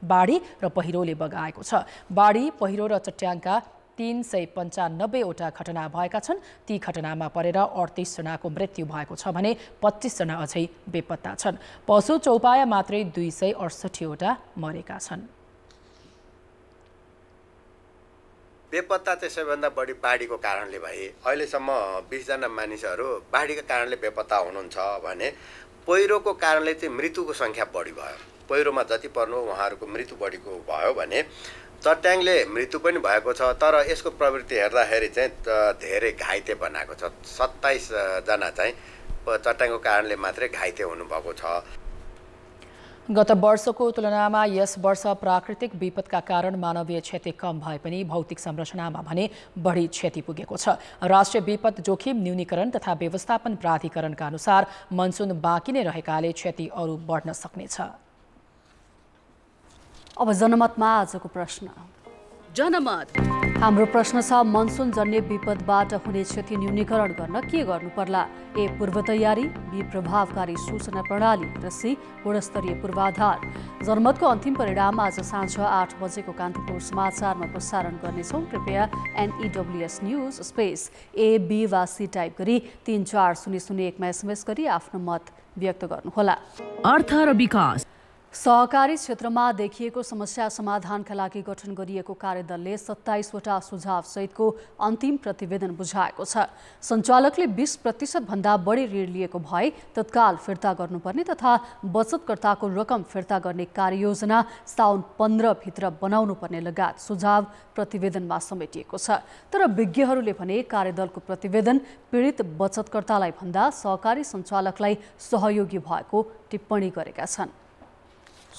Speaker 2: बाढी र पहिरोले बगाएको छ बाढी पहिरो र चट्याङका तिन सय पन्चानब्बेवटा घटना भएका छन् ती घटनामा परेर अडतिसजनाको मृत्यु भएको छ भने पच्चिसजना अझै बेपत्ता छन् पशु चौपाया मात्रै दुई सय अडसठीवटा मरेका छन्
Speaker 6: बेपत्ता चाहिँ सबैभन्दा बढी बाढीको कारणले भए अहिलेसम्म बिसजना मानिसहरू बाढीको कारणले बेपत्ता हुनुहुन्छ भने पहिरोको कारणले चाहिँ मृत्युको सङ्ख्या बढी भयो पहिरोमा जति पर्नु उहाँहरूको मृत्यु बढीको भयो भने चट्याङले मृत्यु पनि भएको छ तर यसको प्रवृत्ति हेर्दाखेरि चाहिँ धेरै घाइते बनाएको छ सत्ताइसजना चाहिँ चट्याङको कारणले मात्रै घाइते हुनुभएको छ
Speaker 2: गत वर्षको तुलनामा यस वर्ष प्राकृतिक विपदका कारण मानवीय क्षति कम भए पनि भौतिक संरचनामा भने बढी क्षति पुगेको छ राष्ट्रिय विपद जोखिम न्यूनीकरण तथा व्यवस्थापन प्राधिकरणका अनुसार मनसुन बाँकी नै रहेकाले क्षति अरू बढ्न सक्नेछ
Speaker 1: अब जनमतमा आजको प्रश्न जनमत हाम्रो प्रश्न छ मनसुन जन्य विपदबाट हुने क्षति न्यूनीकरण गर्न के गर्नु पर्ला ए पूर्व तयारी बी प्रभावकारी सूचना प्रणाली र सी गुणस्तरीय पूर्वाधार जनमतको अन्तिम परिणाम आज साँझ आठ बजेको कान्तिपुर समाचारमा प्रसारण गर्नेछौँ कृपया NEWS news space A B वा सी टाइप गरी तिन चार शून्य शून्य एकमा एसएमएस गरी आफ्नो मत व्यक्त गर्नुहोला
Speaker 3: अर्थ र विकास
Speaker 1: सहकारी क्षेत्रमा देखिएको समस्या समाधानका लागि गठन गरिएको कार्यदलले सत्ताइसवटा सुझावसहितको अन्तिम प्रतिवेदन बुझाएको छ सञ्चालकले बिस प्रतिशतभन्दा बढी ऋण लिएको भए तत्काल फिर्ता गर्नुपर्ने तथा बचतकर्ताको रकम फिर्ता गर्ने कार्ययोजना साउन पन्ध्रभित्र बनाउनुपर्ने लगायत सुझाव प्रतिवेदनमा समेटिएको छ तर विज्ञहरूले भने कार्यदलको प्रतिवेदन पीडित बचतकर्तालाई भन्दा सहकारी सञ्चालकलाई सहयोगी भएको टिप्पणी गरेका छन्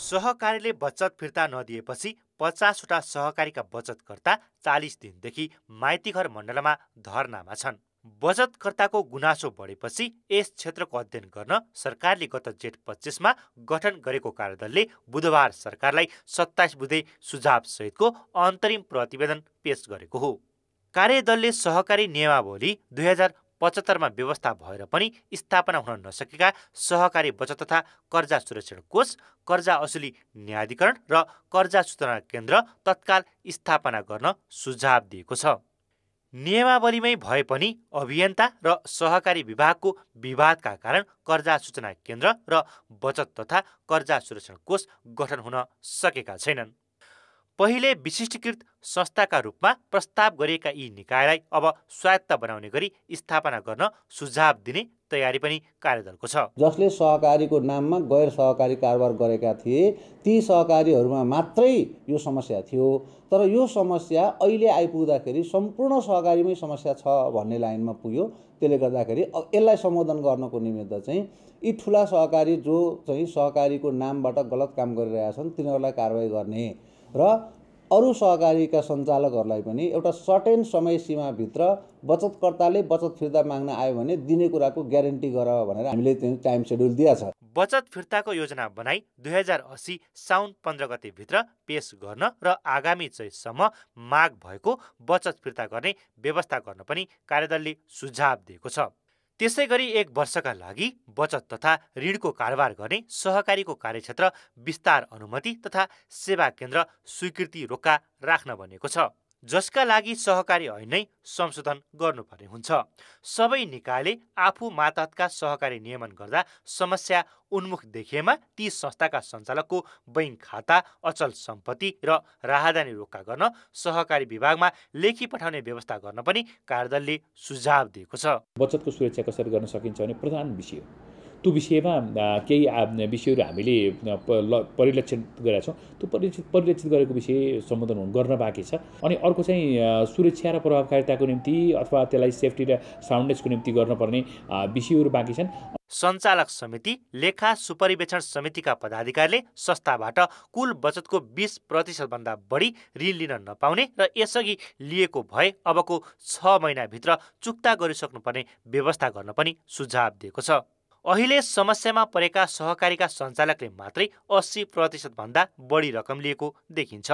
Speaker 4: सहकारीले बचत फिर्ता नदिएपछि पचासवटा सहकारीका बचतकर्ता चालिस दिनदेखि माइतीघर मण्डलमा धरनामा छन् बचतकर्ताको गुनासो बढेपछि यस क्षेत्रको अध्ययन गर्न सरकारले गत जेठ पच्चिसमा गठन गरेको कार्यदलले बुधबार सरकारलाई सत्ताइस बुधे सुझावसहितको अन्तरिम प्रतिवेदन पेश गरेको हो कार्यदलले सहकारी नियमावली दुई हजार पचहत्तरमा व्यवस्था भएर पनि स्थापना हुन नसकेका सहकारी बचत तथा कर्जा सुरक्षण कोष कर्जा असुली न्यायाधिकरण र कर्जा सूचना केन्द्र तत्काल स्थापना गर्न सुझाव दिएको छ नियमावलीमै भए पनि अभियन्ता र सहकारी विभागको विवादका कारण कर्जा सूचना केन्द्र र बचत तथा कर्जा सुरक्षण कोष गठन हुन सकेका छैनन् पहिले विशिष्टीकृत संस्थाका रूपमा प्रस्ताव गरिएका यी निकायलाई अब स्वायत्त बनाउने गरी स्थापना गर्न सुझाव दिने तयारी पनि कार्यदलको छ जसले सहकारीको नाममा गैर सहकारी कारोबार गरेका थिए ती सहकारीहरूमा मात्रै यो समस्या थियो तर यो समस्या अहिले आइपुग्दाखेरि सम्पूर्ण सहकारीमै समस्या छ भन्ने लाइनमा पुग्यो त्यसले गर्दाखेरि यसलाई सम्बोधन गर्नको निमित्त चाहिँ यी ठुला सहकारी जो चाहिँ सहकारीको नामबाट गलत काम गरिरहेका छन् तिनीहरूलाई कारवाही गर्ने र अरू सहकारीका सञ्चालकहरूलाई पनि एउटा सर्टेन समय सीमाभित्र बचतकर्ताले बचत फिर्ता माग्न आयो भने दिने कुराको ग्यारेन्टी गर
Speaker 6: भनेर हामीले त्यो टाइम सेड्युल छ
Speaker 4: बचत फिर्ताको योजना बनाई दुई हजार असी साउन पन्ध्र गतिभित्र पेस गर्न र आगामी चैतसम्म माग भएको बचत फिर्ता गर्ने व्यवस्था गर्न पनि कार्यदलले सुझाव दिएको छ त्यसै गरी एक वर्षका लागि बचत तथा ऋणको कारोबार गर्ने सहकारीको कार्यक्षेत्र विस्तार अनुमति तथा सेवा केन्द्र स्वीकृति रोक्का राख्न भनेको छ जसका लागि सहकारी ऐन नै संशोधन गर्नुपर्ने हुन्छ सबै निकायले आफू मातहतका सहकारी नियमन गर्दा समस्या उन्मुख देखिएमा ती संस्थाका सञ्चालकको बैङ्क खाता अचल सम्पत्ति र राहदानी रोक्का गर्न सहकारी विभागमा लेखी पठाउने व्यवस्था गर्न पनि कार्यदलले सुझाव दिएको छ
Speaker 7: बचतको सुरक्षा कसरी गर्न सकिन्छ भने प्रधान विषय त्यो विषयमा केही विषयहरू हामीले परिलक्षण गरेका छौँ त्यो परिलक्षित परिलक्षित गरेको विषय सम्बोधन गर्न बाँकी छ अनि अर्को चाहिँ सुरक्षा र प्रभावकारिताको निम्ति अथवा त्यसलाई सेफ्टी र साउन्डनेसको निम्ति गर्नुपर्ने विषयहरू बाँकी छन्
Speaker 4: सञ्चालक समिति लेखा सुपरिवेक्षण समितिका पदाधिकारीले संस्थाबाट कुल बचतको बिस प्रतिशतभन्दा बढी ऋण लिन नपाउने र यसअघि लिएको भए अबको छ महिनाभित्र चुक्ता गरिसक्नुपर्ने व्यवस्था गर्न पनि सुझाव दिएको छ अहिले समस्यामा परेका सहकारीका सञ्चालकले मात्रै अस्सी प्रतिशतभन्दा बढी रकम लिएको देखिन्छ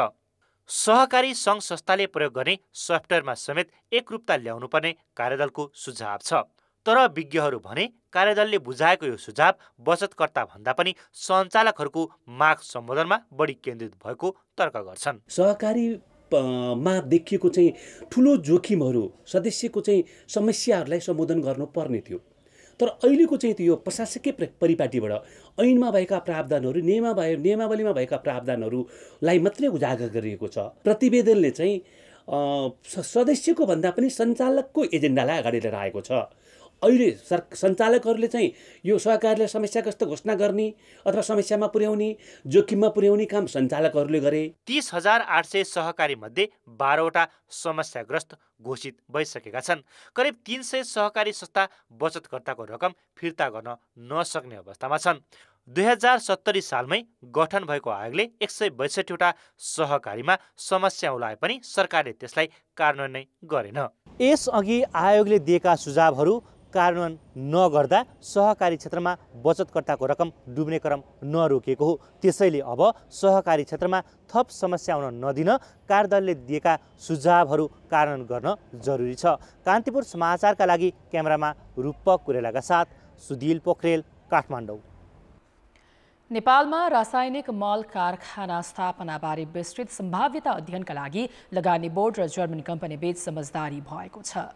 Speaker 4: सहकारी सङ्घ संस्थाले प्रयोग गर्ने सफ्टवेयरमा समेत एकरूपता ल्याउनुपर्ने कार्यदलको सुझाव छ तर विज्ञहरू भने कार्यदलले बुझाएको यो सुझाव बचतकर्ता भन्दा पनि सञ्चालकहरूको माग सम्बोधनमा बढी केन्द्रित भएको तर्क गर्छन् सहकारी मा देखिएको चाहिँ ठुलो जोखिमहरू सदस्यको चाहिँ समस्याहरूलाई सम्बोधन गर्नुपर्ने थियो तर अहिलेको चाहिँ त्यो प्रशासकीय परिपाटीबाट ऐनमा भएका प्रावधानहरू नियमा भए नियमावलीमा भएका प्रावधानहरूलाई मात्रै उजागर गरिएको छ प्रतिवेदनले चाहिँ सदस्यको भन्दा पनि सञ्चालकको एजेन्डालाई अगाडि लिएर आएको छ अहिले सर सञ्चालकहरूले चाहिँ यो सहकारीलाई समस्याग्रस्त घोषणा गर्ने अथवा समस्यामा पुर्याउने जोखिममा पुर्याउने काम सञ्चालकहरूले गरे तिस हजार आठ सय सहकारी मध्ये बाह्रवटा समस्याग्रस्त घोषित भइसकेका छन् करिब तिन सय सहकारी संस्था बचतकर्ताको रकम फिर्ता गर्न नसक्ने अवस्थामा छन् दुई हजार सत्तरी सालमै गठन भएको आयोगले एक सय बैसठीवटा सहकारीमा समस्या उलाए पनि सरकारले त्यसलाई कार्यान्वयन गरेन यसअघि आयोगले दिएका सुझावहरू कार्यान्वयन नगर्दा सहकारी क्षेत्रमा बचतकर्ताको रकम डुब्ने क्रम नरोकेको हो त्यसैले अब सहकारी क्षेत्रमा थप समस्या आउन नदिन कार्यदलले दिएका सुझावहरू कार्यान्वयन गर्न जरुरी छ कान्तिपुर समाचारका लागि क्यामेरामा रूपक कुरेलाका साथ सुदिल पोखरेल काठमाडौँ
Speaker 2: नेपालमा रासायनिक मल कारखाना स्थापनाबारे विस्तृत सम्भाव्यता अध्ययनका लागि लगानी बोर्ड र जर्मन कम्पनीबीच समझदारी भएको छ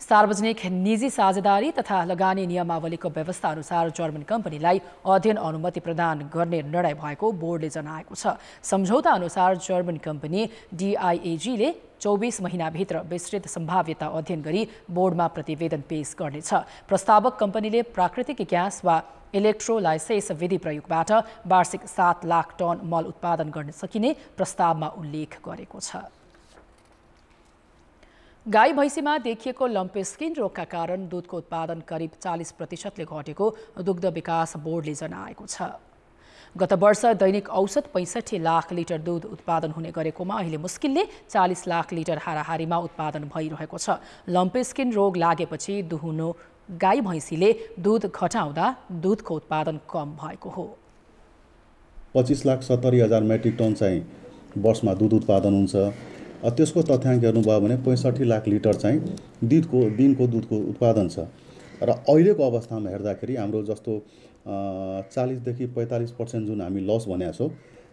Speaker 2: सार्वजनिक निजी साझेदारी तथा लगानी नियमावलीको व्यवस्था अनुसार जर्मन कम्पनीलाई अध्ययन अनुमति प्रदान गर्ने निर्णय भएको बोर्डले जनाएको छ सम्झौता अनुसार जर्मन कम्पनी डिआइएजीले चौबिस महिनाभित्र विस्तृत सम्भाव्यता अध्ययन गरी बोर्डमा प्रतिवेदन पेश गर्नेछ प्रस्तावक कम्पनीले प्राकृतिक ग्यास वा इलेक्ट्रोलाइसेस विधि प्रयोगबाट वार्षिक सात लाख टन मल उत्पादन गर्न सकिने प्रस्तावमा उल्लेख गरेको छ गाई भैँसीमा देखिएको लम्पे स्किन रोगका कारण दुधको उत्पादन करिब चालिस प्रतिशतले घटेको दुग्ध विकास बोर्डले जनाएको छ गत वर्ष दैनिक औसत पैँसठी लाख लिटर दुध उत्पादन हुने गरेकोमा अहिले मुस्किलले चालिस लाख लिटर हाराहारीमा उत्पादन भइरहेको छ लम्पे स्किन रोग लागेपछि दुहुनो गाई भैँसीले दुध घटाउँदा दुधको उत्पादन कम भएको हो
Speaker 6: पच्चिस लाख सत्तरी हजार मेट्रिक टन चाहिँ वर्षमा दुध उत्पादन हुन्छ त्यसको तथ्याङ्क हेर्नुभयो भने पैँसठी लाख लिटर चाहिँ दुधको दिनको दुधको उत्पादन छ र अहिलेको अवस्थामा हेर्दाखेरि हाम्रो जस्तो चालिसदेखि पैँतालिस पर्सेन्ट जुन हामी लस भनेको छौँ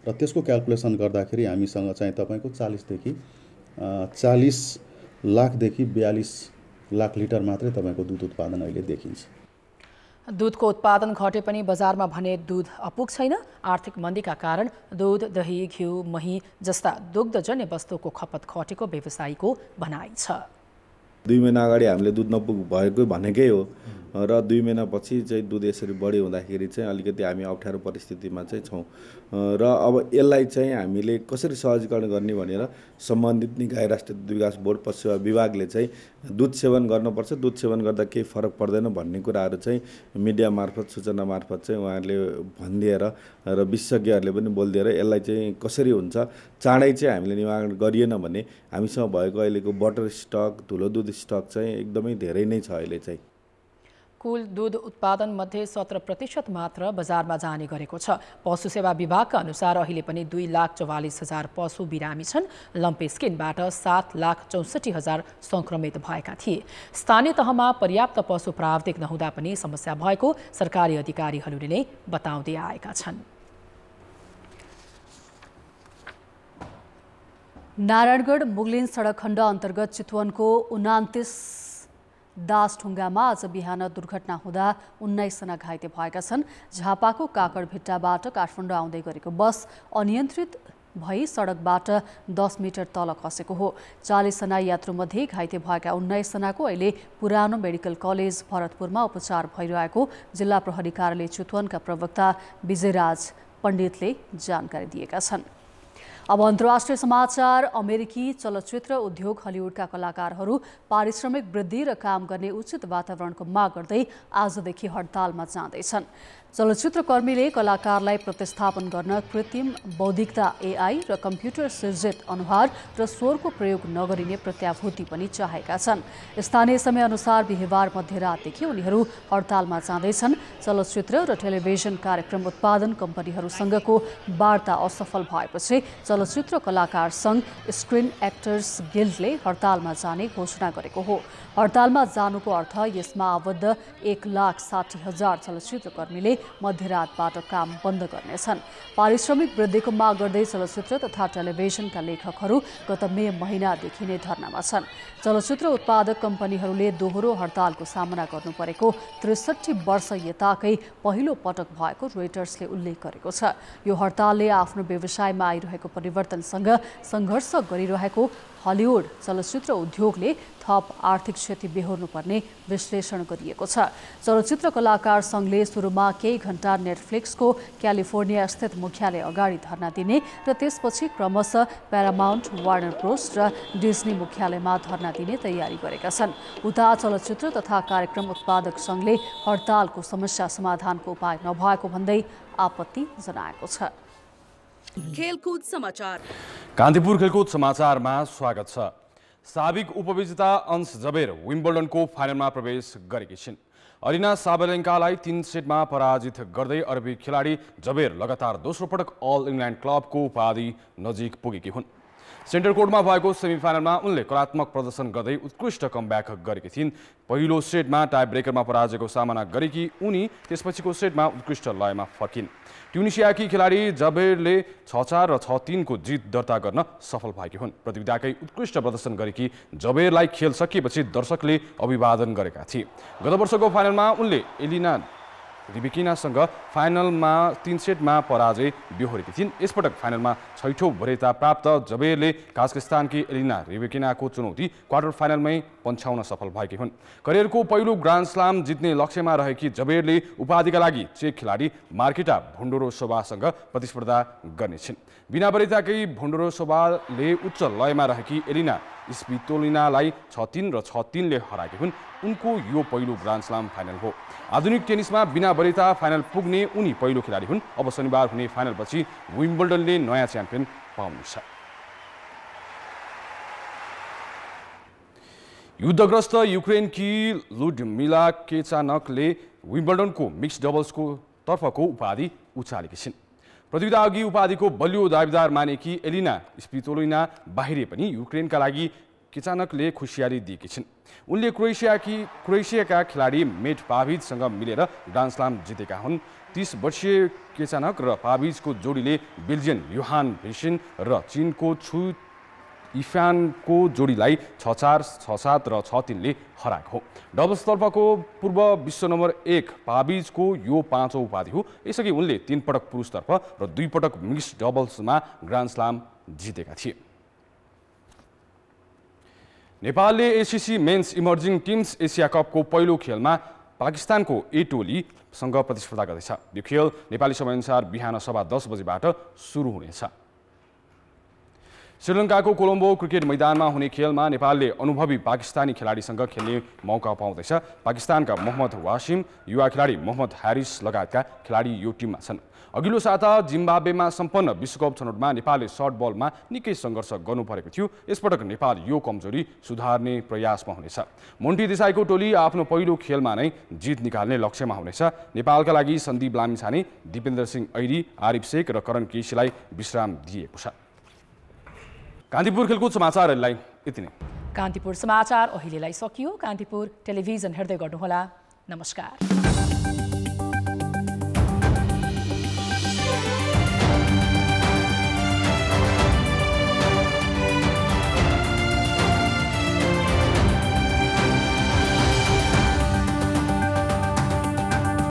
Speaker 6: र त्यसको क्यालकुलेसन गर्दाखेरि हामीसँग चाहिँ तपाईँको चालिसदेखि चालिस लाखदेखि बयालिस लाख लिटर मात्रै तपाईँको दुध उत्पादन अहिले देखिन्छ
Speaker 2: दुधको उत्पादन घटे पनि बजारमा भने दुध अपुग छैन आर्थिक मन्दीका कारण दुध दही घिउ मही जस्ता दुग्धजन्य वस्तुको खपत घटेको व्यवसायीको भनाइ छ
Speaker 6: दुई महिना अगाडि हामीले दुध नपुग भएको भनेकै हो र दुई महिनापछि चाहिँ दुध यसरी बढी हुँदाखेरि चाहिँ अलिकति हामी अप्ठ्यारो परिस्थितिमा चाहिँ छौँ र अब यसलाई चाहिँ हामीले कसरी सहजीकरण गर्ने भनेर सम्बन्धित निकाय राष्ट्रिय दुध विकास बोर्ड पशु विभागले चाहिँ दुध सेवन गर्नुपर्छ दुध सेवन गर्दा केही फरक पर्दैन भन्ने कुराहरू चाहिँ मिडिया मार्फत सूचना मार्फत चाहिँ उहाँहरूले भनिदिएर र विशेषज्ञहरूले पनि बोलिदिएर यसलाई चाहिँ कसरी हुन्छ चाँडै चाहिँ हामीले निवारण गरिएन भने हामीसँग भएको अहिलेको बटर स्टक धुलो दुध स्टक चाहिँ एकदमै धेरै नै छ अहिले चाहिँ
Speaker 2: कुल दुध मध्ये सत्र प्रतिशत मात्र बजारमा जाने गरेको छ पशु सेवा विभागका अनुसार अहिले पनि दुई लाख चौवालिस हजार पशु बिरामी छन् लम्पेस्किनबाट सात लाख चौसठी हजार संक्रमित भएका थिए स्थानीय तहमा पर्याप्त पशु प्राविधिक नहुँदा पनि समस्या भएको सरकारी अधिकारीहरूले नै बताउँदै आएका छन्
Speaker 1: नारायणगढ मुगलिन सडक खण्ड अन्तर्गत चितवनको उनातिस ढुङ्गामा आज बिहान दुर्घटना हुँदा उन्नाइसजना घाइते भएका छन् झापाको काकडभिट्टाबाट काठमाडौँ आउँदै गरेको बस अनियन्त्रित भई सडकबाट दस मिटर तल खसेको हो चालिसजना यात्रुमध्ये घाइते भएका उन्नाइसजनाको अहिले पुरानो मेडिकल कलेज भरतपुरमा उपचार भइरहेको जिल्ला प्रहरी कार्यालय चितवनका प्रवक्ता विजयराज पण्डितले जानकारी दिएका छन् अब अन्तर्राष्ट्रिय समाचार अमेरिकी चलचित्र उद्योग हलिउडका कलाकारहरू पारिश्रमिक वृद्धि र काम गर्ने उचित वातावरणको माग गर्दै आजदेखि हडतालमा जाँदैछन् चलचित्रकर्मीले कलाकारलाई प्रतिस्थापन गर्न कृत्रिम बौद्धिकता एआई र कम्प्युटर सिर्जित अनुहार र स्वरको प्रयोग नगरिने प्रत्याभूति पनि चाहेका छन् स्थानीय समयअनुसार बिहिबार मध्यरातदेखि उनीहरू हडतालमा जाँदैछन् चलचित्र र टेलिभिजन कार्यक्रम उत्पादन कम्पनीहरूसँगको वार्ता असफल भएपछि चलचित्र कलाकार सङ्घ स्क्रिन एक्टर्स गिल्डले हडतालमा जाने घोषणा गरेको हो हडतालमा जानुको अर्थ यसमा आबद्ध एक लाख साठी हजार चलचित्रकर्मीले मध्यरातबाट काम बन्द गर्नेछन् पारिश्रमिक वृद्धिको माग गर्दै चलचित्र तथा टेलिभिजनका लेखकहरू गत मे महिनादेखि नै धरनामा छन् चलचित्र उत्पादक कम्पनीहरूले दोहोरो हडतालको सामना गर्नु परेको त्रिसठी वर्ष यताकै पहिलो पटक भएको रोइटर्सले उल्लेख गरेको छ यो हडतालले आफ्नो व्यवसायमा आइरहेको परिवर्तनसँग सङ्घर्ष गरिरहेको हलिउड चलचित्र उद्योगले थप आर्थिक क्षति बेहोर्नुपर्ने विश्लेषण गरिएको छ चलचित्र कलाकार सङ्घले सुरुमा केही केही घण्टा नेटफ्लिक्सको क्यालिफोर्निया स्थित मुख्यालय अगाडि धरना दिने र त्यसपछि क्रमशः प्यारामाउन्ट वार्नर ब्रोस र डिज्नी मुख्यालयमा धरना दिने तयारी गरेका छन् उता चलचित्र तथा कार्यक्रम उत्पादक सङ्घले हडतालको समस्या समाधानको उपाय नभएको भन्दै आपत्ति जनाएको छ
Speaker 3: खेलकुद समाचार
Speaker 8: कान्तिपुर खेलकुद समाचारमा स्वागत छ साबिक उपविजेता अंश जबेर विम्बल्डनको फाइनलमा प्रवेश गरेकी छिन् अरिना साबेलेङ्कालाई तीन सेटमा पराजित गर्दै अरबी खेलाडी जबेर लगातार दोस्रो पटक अल इङ्ल्यान्ड क्लबको उपाधि नजिक पुगेकी हुन् सेन्टर कोर्टमा भएको सेमिफाइनलमा उनले कलात्मक प्रदर्शन गर्दै उत्कृष्ट कमब्याक गरेकी थिइन् पहिलो सेटमा टाई ब्रेकरमा पराजयको सामना गरेकी उनी त्यसपछिको सेटमा उत्कृष्ट लयमा फर्किन् ट्युनिसियाकी खेलाडी जबेरले छ चार र छ तिनको जित दर्ता गर्न सफल भएकी हुन् प्रतियोगिताकै उत्कृष्ट प्रदर्शन गरेकी जबेरलाई खेल सकिएपछि दर्शकले अभिवादन गरेका थिए गत वर्षको फाइनलमा उनले एलिना रिबिकिनासँग फाइनलमा तिन सेटमा पराजय बिहोरेकी थिइन् यसपटक फाइनलमा छैठौँ भरेता प्राप्त जबेरले काजकिस्तानकी एलिना रिबिकिनाको चुनौती क्वार्टर फाइनलमै पन्छाउन सफल भएकी हुन् करियरको पहिलो ग्रान्ड स्लाम जित्ने लक्ष्यमा रहेकी जबेरले उपाधिका लागि चेक खेलाडी मार्केटा भुन्डोरो शोभासँग प्रतिस्पर्धा गर्नेछिन् बिना वरिताकै भुन्डोरो शोभाले उच्च लयमा रहेकी एलिना स्पितोलिनालाई छ तिन र छ तिनले हराएकी हुन् उनको यो पहिलो ग्रान्ड स्लाम फाइनल हो आधुनिक टेनिसमा बिना वरिता फाइनल पुग्ने उनी पहिलो खेलाडी हुन् अब शनिबार हुने फाइनलपछि विम्बल्डनले नयाँ च्याम्पियन पाउनेछ युद्धग्रस्त युक्रेनकी लुडमिला केचानकले विम्बल्डनको मिक्स डबल्सको तर्फको उपाधि उचालेकी छिन् प्रतियोगिता अघि उपाधिको बलियो दावेदार मानेकी एलिना स्पितोलिना बाहिर पनि युक्रेनका लागि किचानकले खुसियाली दिएकी छिन् उनले क्रोएसियाकी क्रोएसियाका खेलाडी मेट पाभिजसँग मिलेर डान्सलाम जितेका हुन् तिस वर्षीय केचानक र पाभिजको जोडीले बेल्जियन युहान भेसिन र चिनको छु इफ्यानको जोडीलाई छ चार छ सात र छ तिनले हराएको हो डबल्सतर्फको पूर्व विश्व नम्बर एक पाबिजको यो पाँचौँ उपाधि हो यसअघि उनले तिन पटक पुरुषतर्फ र दुईपटक मिक्स डबल्समा ग्रान्ड स्लाम जितेका थिए नेपालले ACC men's emerging teams Asia कपको पहिलो खेलमा पाकिस्तानको ए टोलीसँग प्रतिस्पर्धा गर्दैछ यो खेल नेपाली समयअनुसार बिहान सभा दस बजीबाट सुरु हुनेछ श्रीलङ्काको कोलम्बो क्रिकेट मैदानमा हुने खेलमा नेपालले अनुभवी पाकिस्तानी खेलाडीसँग खेल्ने मौका पाउँदैछ पाकिस्तानका मोहम्मद वासिम युवा खेलाडी मोहम्मद ह्यारिस लगायतका खेलाडी यो टिममा छन् अघिल्लो साता जिम्बाब्वेमा सम्पन्न विश्वकप छनौटमा नेपालले सर्ट बलमा निकै सङ्घर्ष गर्नु परेको थियो यसपटक नेपाल यो कमजोरी सुधार्ने प्रयासमा हुनेछ मोन्टी देसाईको टोली आफ्नो पहिलो खेलमा नै जित निकाल्ने लक्ष्यमा हुनेछ नेपालका लागि सन्दीप लामिछाने दिपेन्द्र सिंह ऐरी आरिफ शेख र करण केसीलाई विश्राम दिएको छ कान्तिपुर खेलकुद समाचारहरूलाई यति नै
Speaker 2: कान्तिपुर समाचार अहिलेलाई सकियो कान्तिपुर टेलिभिजन हेर्दै गर्नुहोला नमस्कार